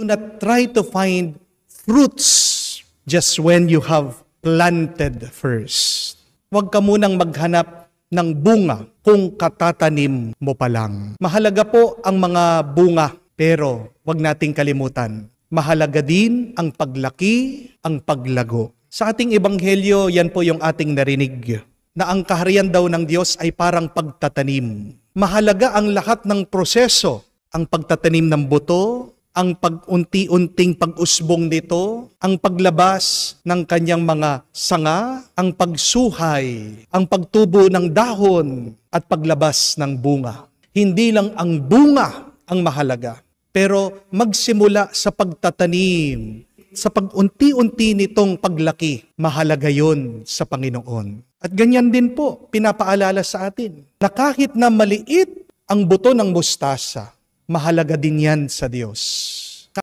Do not try to find fruits just when you have planted first. Huwag ka munang maghanap ng bunga kung katatanim mo pa lang. Mahalaga po ang mga bunga, pero huwag nating kalimutan. Mahalaga din ang paglaki, ang paglago. Sa ating ebanghelyo, yan po yung ating narinig na ang kaharian daw ng Diyos ay parang pagtatanim. Mahalaga ang lahat ng proseso, ang pagtatanim ng buto, ang pagunti-unting pag-usbong nito, ang paglabas ng kanyang mga sanga, ang pagsuhay, ang pagtubo ng dahon at paglabas ng bunga. Hindi lang ang bunga ang mahalaga, pero magsimula sa pagtatanim, sa pagunti-unti nitong paglaki, mahalaga yon sa Panginoon. At ganyan din po, pinapaalala sa atin na kahit na maliit ang buto ng mustasa, mahalaga din yan sa Diyos.